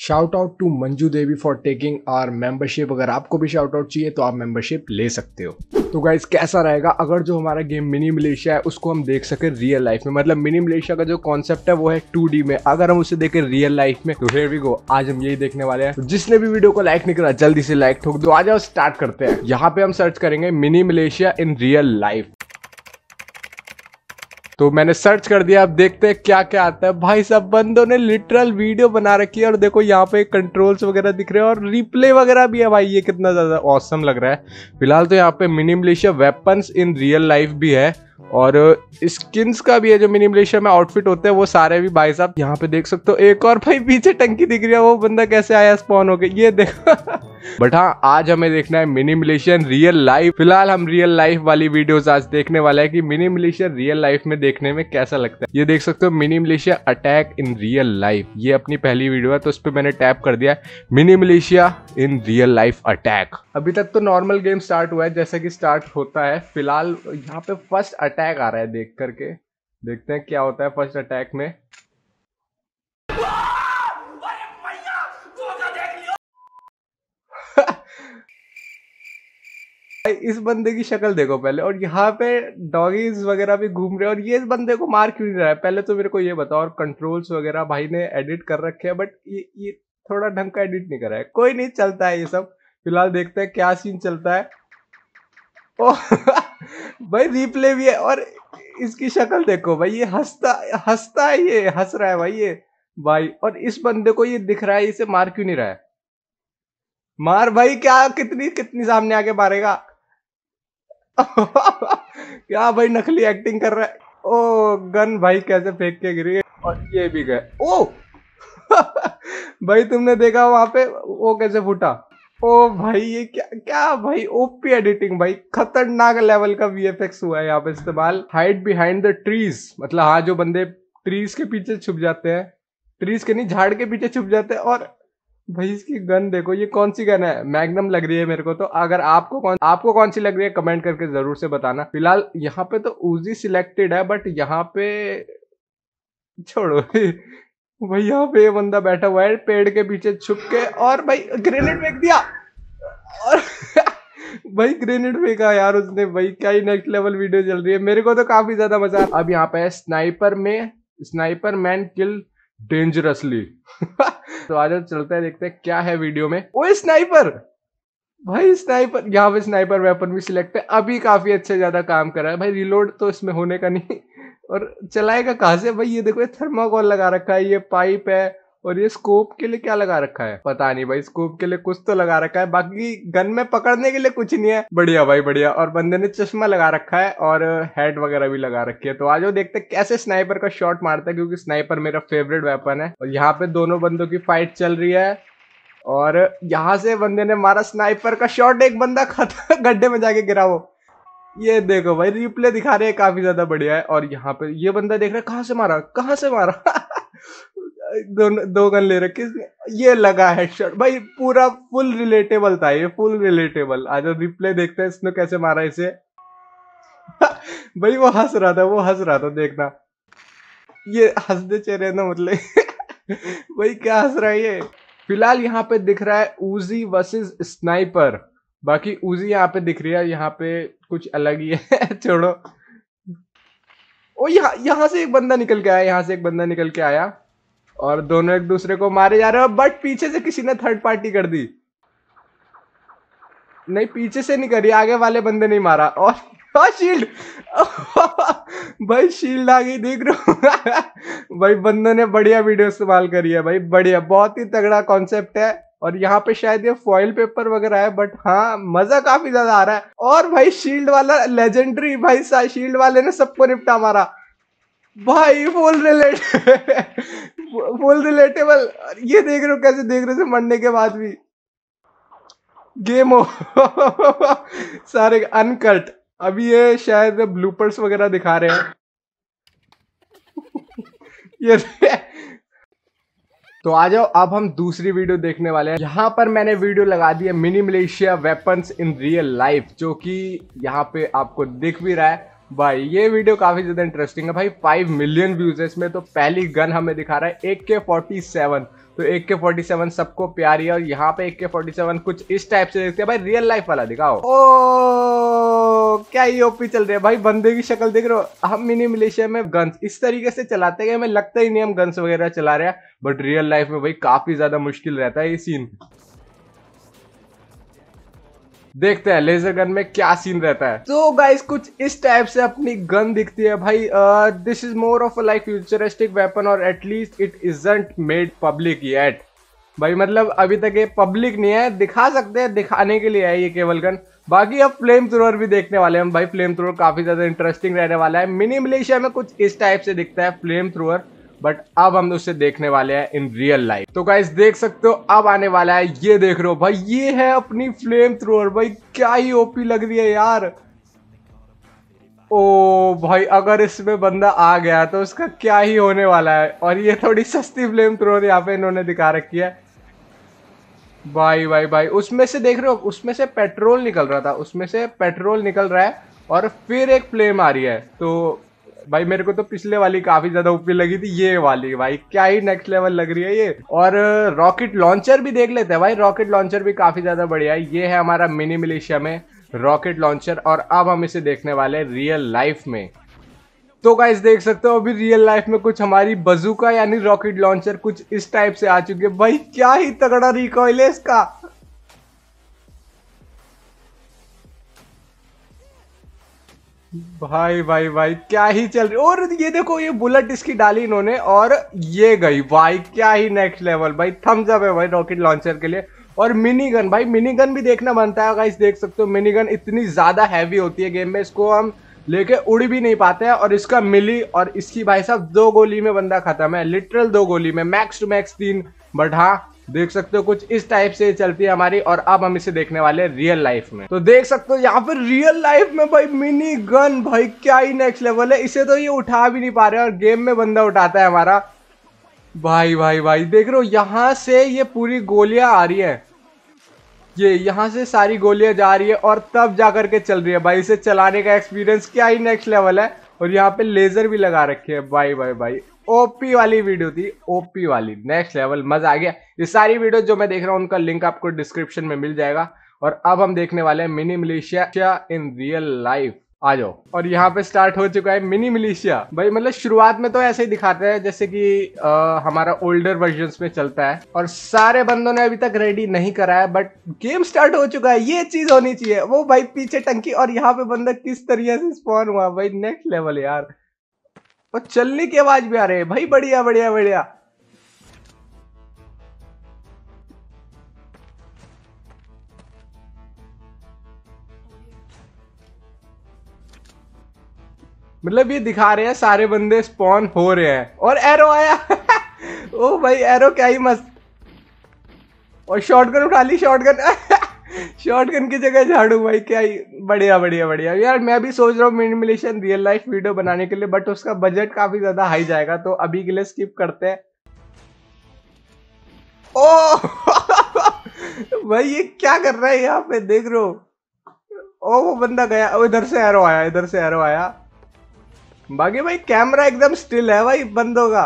shout out to Manju Devi for taking our membership अगर आपको भी शाउट आउट चाहिए तो आप मेंबरशिप ले सकते हो तो गाइज कैसा रहेगा अगर जो हमारा गेम मिनी मलेशिया है उसको हम देख सके रियल लाइफ में मतलब मिनी मलेशिया का जो कॉन्सेप्ट है वो है टू में अगर हम उसे देखें रियल लाइफ में तो हेयर वी गो आज हम यही देखने वाले हैं तो जिसने भी वीडियो को लाइक नहीं करा जल्दी से लाइक ठोक दो आज हम स्टार्ट करते हैं यहाँ पे हम सर्च करेंगे Mini Militia in real life तो मैंने सर्च कर दिया अब देखते हैं क्या क्या आता है भाई सब बंदों ने लिटरल वीडियो बना रखी है और देखो यहाँ पे कंट्रोल्स वगैरह दिख रहे हैं और रिप्ले वगैरह भी है भाई ये कितना ज़्यादा औसम लग रहा है फिलहाल तो यहाँ पे Mini Militia weapons in real life भी है और स्किन्स का भी है जो मिनी मिनिमलेशिया में आउटफिट होते हैं वो सारे भी भाई साहब यहाँ पे देख सकते हो एक और भाई पीछे टंकी दिख रही है वो बंदा कैसे आया स्पॉन हो गया ये देखो बट हाँ आज हमें देखना है मिनी मिलेशियन रियल लाइफ फिलहाल हम रियल लाइफ वाली वीडियोस आज देखने वाला है कि मिनी मिलेशिया रियल लाइफ में देखने में कैसा लगता है ये देख सकते हो Mini Militia attack in real life ये अपनी पहली वीडियो है तो उस पर मैंने टैप कर दिया Mini Militia in real life attack अभी तक तो नॉर्मल गेम स्टार्ट हुआ है जैसे की स्टार्ट होता है फिलहाल यहाँ पे फर्स्ट अटैक आ रहा है देख करके देखते हैं क्या होता है फर्स्ट अटैक में इस बंदे की शक्ल देखो पहले और यहाँ पे डॉगीज वगैरह भी घूम रहे हैं और ये इस बंदे को मार क्यों नहीं रहा है पहले तो मेरे को ये बताओ और कंट्रोल्स वगैरह भाई ने एडिट कर रखे हैं बट ये ये थोड़ा ढंग का एडिट नहीं करा है कोई नहीं चलता है ये सब फिलहाल देखते हैं क्या सीन चलता है ओ भाई रिप्ले भी है और इसकी शक्ल देखो भाई ये हंसता हंसता है ये हंस रहा है भाई ये भाई और इस बंदे को ये दिख रहा है इसे मार क्यों नहीं रहा है मार भाई क्या कितनी कितनी सामने आके मारेगा क्या भाई नकली एक्टिंग कर रहा है ओ गन भाई कैसे फेंक के गिरी और ये भी गए ओ भाई तुमने देखा वहां पे वो कैसे फूटा ओ भाई ये क्या क्या भाई ओपी एडिटिंग भाई खतरनाक लेवल का वीएफएक्स हुआ है यहाँ पे इस्तेमाल हाइड बिहाइंड द ट्रीज मतलब हाँ जो बंदे ट्रीज के पीछे छुप जाते हैं ट्रीज के नहीं झाड़ के पीछे छुप जाते हैं और भाई इसकी गन देखो ये कौन सी गन है मैग्नम लग रही है मेरे को तो अगर आपको कौन आपको कौन सी लग रही है कमेंट करके जरूर से बताना फिलहाल यहाँ पे तो उजी सिलेक्टेड है बट यहाँ पे छोड़ो भाई यहाँ पे ये बंदा बैठा हुआ है पेड़ के पीछे छुप के और भाई ग्रेनेड फेंक दिया और भाई ग्रेनेड फेंका यार उसने भाई क्या ही नेक्स्ट लेवल वीडियो चल रही है मेरे को तो काफी ज्यादा मजा अब यहाँ पे स्नाइपर में स्नाइपर मैन किल डेंजरसली तो आज चलते हैं देखते हैं क्या है वीडियो में वो स्नाइपर भाई स्नाइपर यहाँ पे स्नाइपर वेपन भी सिलेक्ट है अभी काफी अच्छे ज्यादा काम कर रहा है भाई रिलोड तो इसमें होने का नहीं और चलाएगा कहाँ से भाई ये देखो ये थर्माकोल लगा रखा है ये पाइप है और ये स्कोप के लिए क्या लगा रखा है पता नहीं भाई स्कोप के लिए कुछ तो लगा रखा है बाकी गन में पकड़ने के लिए कुछ नहीं है बढ़िया भाई बढ़िया और बंदे ने चश्मा लगा रखा है और हेड वगैरह भी लगा रखी है तो आज वो देखते कैसे स्नाइपर का शॉट मारता है क्योंकि स्नाइपर मेरा फेवरेट वेपन है और यहाँ पे दोनों बंदों की फाइट चल रही है और यहाँ से बंदे ने मारा स्नाइपर का शॉट एक बंदा खत्म गड्ढे में जाके गिरा वो ये देखो भाई रिप्ले दिखा रहे हैं काफी ज्यादा बढ़िया है और यहाँ पे ये बंदा देख रहा है कहाँ से मारा कहाँ से मारा दो दो गन ले रखे ये लगा हेडशॉट भाई पूरा फुल रिलेटेबल था ये फुल रिलेटेबल आज रिप्ले देखते हैं इसने कैसे मारा इसे भाई वो हंस रहा था वो हंस रहा था देखना ये हंसते चेहरे ना मतलब भाई क्या हंस रहा है ये फिलहाल यहाँ पे दिख रहा है ऊजी वर्सेस स्नाइपर बाकी उजी यहाँ पे दिख रही है यहाँ पे कुछ अलग ही है छोड़ो ओ यहाँ यहाँ से एक बंदा निकल के आया यहाँ से एक बंदा निकल के आया और दोनों एक दूसरे को मारे जा रहे हो बट पीछे से किसी ने थर्ड पार्टी कर दी नहीं पीछे से नहीं करी आगे वाले बंदे नहीं मारा और शील्ड भाई शील्ड आ गई देख रहे हो भाई बंदों ने बढ़िया वीडियो इस्तेमाल करी है भाई बढ़िया बहुत ही तगड़ा कॉन्सेप्ट है और यहाँ पे शायद ये फॉइल पेपर वगैरह है बट हाँ मजा काफी ज्यादा आ रहा है और भाई शील्ड वाला लेजेंडरी भाई शील्ड वाले ने सबको निपटा मारा भाई फुल रिलेट फुल रिलेटेबल ये देख रहे हो कैसे देख रहे थे मरने के बाद भी गेम हो सारे अनकट अभी ये शायद ब्लूपर्स वगैरह दिखा रहे हैं ये तो आ जाओ अब हम दूसरी वीडियो देखने वाले हैं यहाँ पर मैंने वीडियो लगा दी है Mini Militia weapons in real life जो कि यहाँ पे आपको दिख भी रहा है भाई ये वीडियो काफ़ी ज़्यादा इंटरेस्टिंग है भाई 5 मिलियन व्यूज है इसमें तो पहली गन हमें दिखा रहा है ए के फोर्टी सेवन तो ए के फोर्टी सेवन सबको प्यारी है और यहाँ पे एक के फोर्टी सेवन कुछ इस टाइप से देखते हैं भाई रियल लाइफ वाला दिखाओ ओ क्या ये ओपी चल रही है भाई बंदे की शक्ल देख रहे हो हम मिनी मिलेशिया में गन्स इस तरीके से चलाते हैं हमें लगता ही नहीं हम गन्स वगैरह चला रहे हैं बट रियल लाइफ में भाई काफी ज्यादा मुश्किल रहता है ये सीन देखते हैं लेजर गन में क्या सीन रहता है तो so गाइस कुछ इस टाइप से अपनी गन दिखती है भाई this is more of like futuristic weapon और at least it is made public yet भाई मतलब अभी तक ये पब्लिक नहीं है दिखा सकते हैं दिखाने के लिए है ये केवल गन बाकी अब फ्लेम थ्रोअर भी देखने वाले हैं भाई फ्लेम थ्रोअर काफी ज्यादा इंटरेस्टिंग रहने वाला है मिनी मलेशिया में कुछ इस टाइप से दिखता है फ्लेम थ्रोअर बट अब हम उसे देखने वाले हैं इन रियल लाइफ तो गाइस देख सकते हो अब आने वाला है ये देख रहे हो भाई ये है अपनी फ्लेम थ्रोअर भाई क्या ही ओपी लग रही है यार ओ भाई अगर इसमें बंदा आ गया तो उसका क्या ही होने वाला है और ये थोड़ी सस्ती फ्लेम थ्रोअर यहाँ पे इन्होंने दिखा रखी है भाई भाई भाई उसमें से देख रहे हो उसमें से पेट्रोल निकल रहा था उसमें से पेट्रोल निकल रहा है और फिर एक फ्लेम आ रही है तो भाई मेरे को तो पिछले वाली काफी ज्यादा ऊपर लगी थी ये वाली भाई क्या ही नेक्स्ट लेवल लग रही है ये और रॉकेट लॉन्चर भी देख लेते हैं भाई रॉकेट लॉन्चर भी काफी ज्यादा बढ़िया है ये है हमारा मिनी मिलेशिया में रॉकेट लॉन्चर और अब हम इसे देखने वाले रियल लाइफ में तो क्या देख सकते हो अभी रियल लाइफ में कुछ हमारी बजूका यानी रॉकेट लॉन्चर कुछ इस टाइप से आ चुकी है भाई क्या ही तगड़ा रिकॉयल है इसका भाई भाई भाई क्या ही चल रही और ये देखो ये बुलेट इसकी डाली इन्होंने और ये गई भाई क्या ही नेक्स्ट लेवल भाई थम्स अप है भाई रॉकेट लॉन्चर के लिए और मिनी गन भाई मिनी गन भी देखना बनता है गाइस देख सकते हो मिनी गन इतनी ज़्यादा हैवी होती है गेम में इसको हम लेके उड़ भी नहीं पाते हैं और इसका मिली और इसकी भाई साहब दो गोली में बंदा खत्म है लिटरल दो गोली में मैक्स टू मैक्स तीन बट हाँ देख सकते हो कुछ इस टाइप से चलती है हमारी और अब हम इसे देखने वाले हैं रियल लाइफ में तो देख सकते हो यहाँ पर रियल लाइफ में भाई मिनी गन भाई क्या ही नेक्स्ट लेवल है इसे तो ये उठा भी नहीं पा रहे और गेम में बंदा उठाता है हमारा भाई भाई भाई देख रहे हो यहाँ से ये पूरी गोलियां आ रही है ये यहाँ से सारी गोलियां जा रही है और तब जा करके चल रही है भाई इसे चलाने का एक्सपीरियंस क्या ही नेक्स्ट लेवल है और यहाँ पे लेजर भी लगा रखे है भाई भाई भाई ओपी वाली वीडियो थी ओपी वाली नेक्स्ट लेवल मजा आ गया ये सारी वीडियो जो मैं देख रहा हूँ उनका लिंक आपको डिस्क्रिप्शन में मिल जाएगा और अब हम देखने वाले हैं Mini Militia in real life आ जाओ और यहाँ पे स्टार्ट हो चुका है मिनी मिलेशिया भाई मतलब शुरुआत में तो ऐसे ही दिखाते हैं जैसे कि आ, हमारा ओल्डर वर्जन में चलता है और सारे बंदों ने अभी तक रेडी नहीं करा है बट गेम स्टार्ट हो चुका है ये चीज होनी चाहिए वो भाई पीछे टंकी और यहाँ पे बंदा किस तरीके से स्पॉन हुआ भाई नेक्स्ट लेवल यार और चलने की आवाज भी आ रही है भाई बढ़िया बढ़िया बढ़िया मतलब ये दिखा रहे हैं सारे बंदे स्पॉन हो रहे हैं और एरो आया ओ भाई एरो क्या ही मस्त और शॉटगन उठा ली शॉटगन शॉटगन की जगह झाड़ू भाई क्या बढ़िया बढ़िया बढ़िया यार मैं भी सोच रहा हूँ मिनिमलेशन रियल लाइफ वीडियो बनाने के लिए बट उसका बजट काफी ज्यादा हाई जाएगा तो अभी के लिए स्किप करते हैं ओ भाई ये क्या कर रहा है यहाँ पे देख रहे हो ओ वो बंदा गया ओ इधर से एरो आया इधर से एरो आया बाकी भाई कैमरा एकदम स्टिल है भाई बंदों का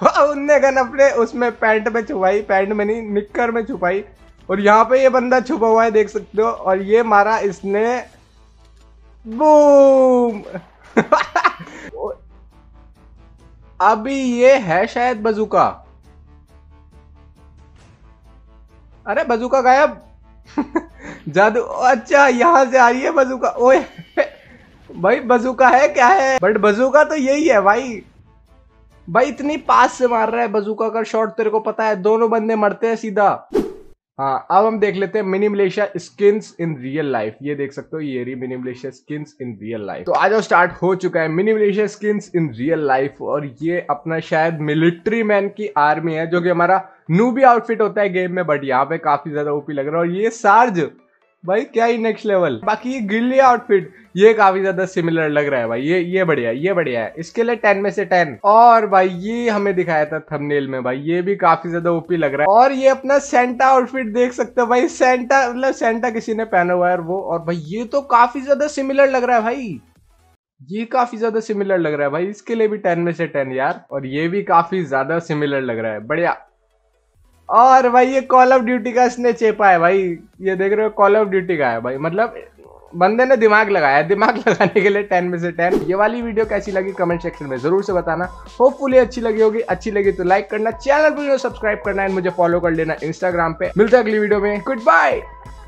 उनने गन अपने उसमें पैंट में छुपाई पैंट में नहीं निक्कर में छुपाई और यहाँ पे ये बंदा छुपा हुआ है देख सकते हो और ये मारा इसने बूम अभी ये है शायद बजूका अरे बजूका गायब जादू अच्छा यहां से आ रही है बजूका ओए भाई बजूका है क्या है बट बजूका तो यही है भाई भाई इतनी पास से मार रहा है बजूका का शॉट तेरे को पता है दोनों बंदे मरते हैं सीधा हाँ अब हम देख लेते हैं Mini Militia skins in real life ये देख सकते हो ये रही Mini Militia skins in real life तो आज स्टार्ट हो चुका है Mini Militia skins in real life और ये अपना शायद मिलिट्री मैन की आर्मी है जो कि हमारा न्यू भी आउटफिट होता है गेम में बट यहाँ पे काफी ज्यादा ओपी लग रहा है और ये सार्ज भाई क्या ही नेक्स्ट लेवल बाकी ये गिल्ली आउटफिट ये काफी ज्यादा सिमिलर लग रहा है भाई ये ये बढ़िया ये बढ़िया है इसके लिए टेन में से टेन और भाई ये हमें दिखाया था थंबनेल में भाई ये भी काफी ज्यादा ओपी लग रहा है और ये अपना सेंटा आउटफिट देख सकते हो भाई सेंटा मतलब सेंटा किसी ने पहना हुआ है वो और भाई ये तो काफी ज्यादा सिमिलर लग रहा है भाई ये काफी ज्यादा सिमिलर लग रहा है भाई इसके लिए भी टेन में से टेन यार और ये भी काफी ज्यादा सिमिलर लग रहा है बढ़िया और भाई ये कॉल ऑफ ड्यूटी का इसने चेपा है भाई ये देख रहे हो कॉल ऑफ ड्यूटी का है भाई मतलब बंदे ने दिमाग लगाया दिमाग लगाने के लिए टेन में से टेन ये वाली वीडियो कैसी लगी कमेंट सेक्शन में जरूर से बताना होपफुली अच्छी लगी होगी अच्छी लगी तो लाइक करना चैनल को सब्सक्राइब करना है मुझे फॉलो कर लेना इंस्टाग्राम पे मिलते अगली वीडियो में गुड बाय